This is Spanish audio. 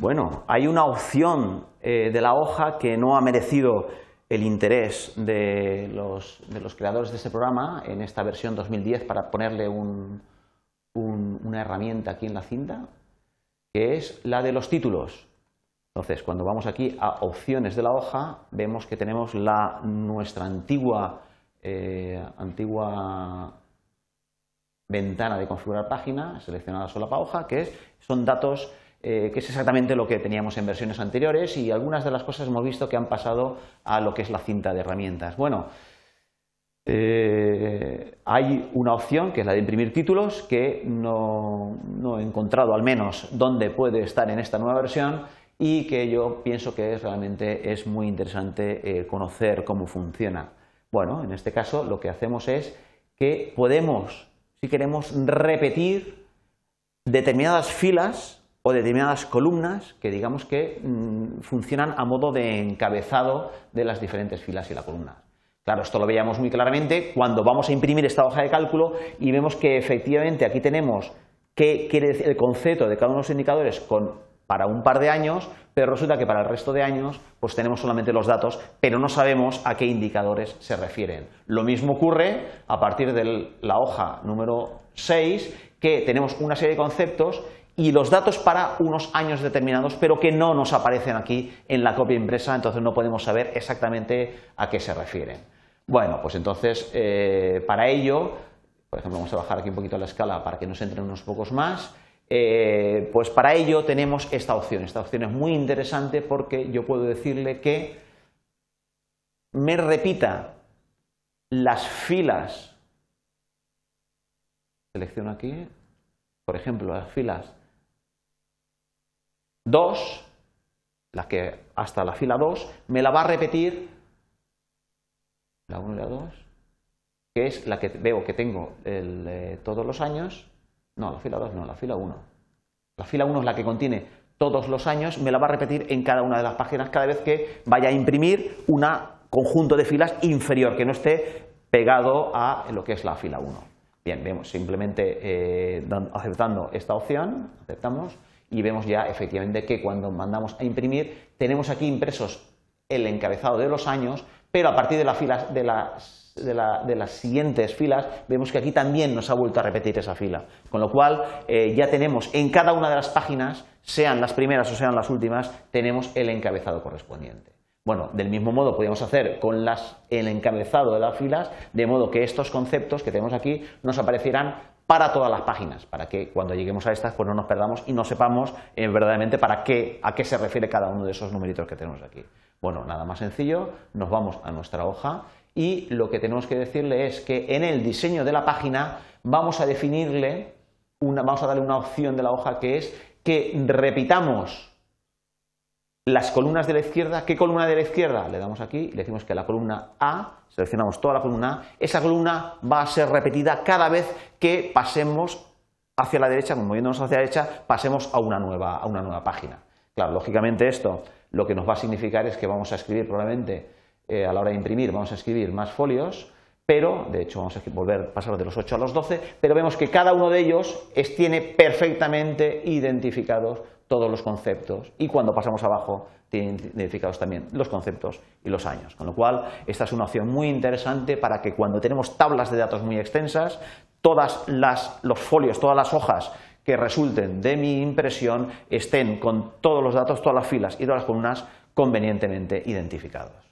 Bueno, hay una opción eh, de la hoja que no ha merecido el interés de los, creadores de ese programa en esta versión 2010 para ponerle una herramienta aquí en la cinta, que es la de los títulos. Entonces, cuando vamos aquí a opciones de la hoja, vemos que tenemos la, nuestra antigua, eh, antigua ventana de configurar página, seleccionada sola para hoja, que es, son datos eh, que es exactamente lo que teníamos en versiones anteriores y algunas de las cosas hemos visto que han pasado a lo que es la cinta de herramientas. Bueno, eh, hay una opción que es la de imprimir títulos que no, he encontrado al menos dónde puede estar en esta nueva versión y que yo pienso que es, realmente es muy interesante eh, conocer cómo funciona. Bueno, en este caso lo que hacemos es que podemos, si queremos, repetir determinadas filas o determinadas columnas que digamos que mm, funcionan a modo de encabezado de las diferentes filas y la columna. Claro, esto lo veíamos muy claramente cuando vamos a imprimir esta hoja de cálculo y vemos que efectivamente aquí tenemos qué quiere decir el concepto de cada uno de los indicadores para un par de años, pero resulta que para el resto de años pues tenemos solamente los datos, pero no sabemos a qué indicadores se refieren. Lo mismo ocurre a partir de la hoja número 6, que tenemos una serie de conceptos y los datos para unos años determinados, pero que no nos aparecen aquí en la copia impresa, entonces no podemos saber exactamente a qué se refieren. Bueno, pues entonces eh, para ello, por ejemplo, vamos a bajar aquí un poquito la escala para que nos entren unos pocos más. Eh, pues para ello tenemos esta opción. Esta opción es muy interesante porque yo puedo decirle que me repita las filas. Selecciono aquí, por ejemplo, las filas 2, la que hasta la fila 2, me la va a repetir la 1 y la 2, que es la que veo que tengo eh, todos los años. No, la fila 2 no, la fila 1. La fila 1 es la que contiene todos los años, me la va a repetir en cada una de las páginas cada vez que vaya a imprimir un conjunto de filas inferior, que no esté pegado a lo que es la fila 1. Bien, vemos simplemente eh, aceptando esta opción, aceptamos y vemos ya efectivamente que cuando mandamos a imprimir tenemos aquí impresos el encabezado de los años, pero a partir de, las, de, de las, siguientes filas vemos que aquí también nos ha vuelto a repetir esa fila, con lo cual eh, ya tenemos en cada una de las páginas, sean las primeras o sean las últimas, tenemos el encabezado correspondiente. Bueno, del mismo modo podríamos hacer con las, el encabezado de las filas, de modo que estos conceptos que tenemos aquí nos aparecerán para todas las páginas, para que cuando lleguemos a estas pues no nos perdamos y no sepamos eh, verdaderamente para qué, a qué se refiere cada uno de esos numeritos que tenemos aquí. Bueno, nada más sencillo, nos vamos a nuestra hoja y lo que tenemos que decirle es que en el diseño de la página vamos a definirle, vamos a darle una opción de la hoja que es que repitamos las columnas de la izquierda, ¿qué columna de la izquierda? Le damos aquí y le decimos que la columna A, seleccionamos toda la columna A, esa columna va a ser repetida cada vez que pasemos hacia la derecha, moviéndonos hacia la derecha, pasemos a una nueva, página. Claro, lógicamente esto lo que nos va a significar es que vamos a escribir probablemente eh, a la hora de imprimir, vamos a escribir más folios, pero de hecho vamos a volver a pasar de los 8 a los 12, pero vemos que cada uno de ellos tiene perfectamente identificados todos los conceptos y cuando pasamos abajo tienen identificados también los conceptos y los años. Con lo cual, esta es una opción muy interesante para que cuando tenemos tablas de datos muy extensas, todas los folios, todas las hojas que resulten de mi impresión estén con todos los datos, todas las filas y todas las columnas convenientemente identificados.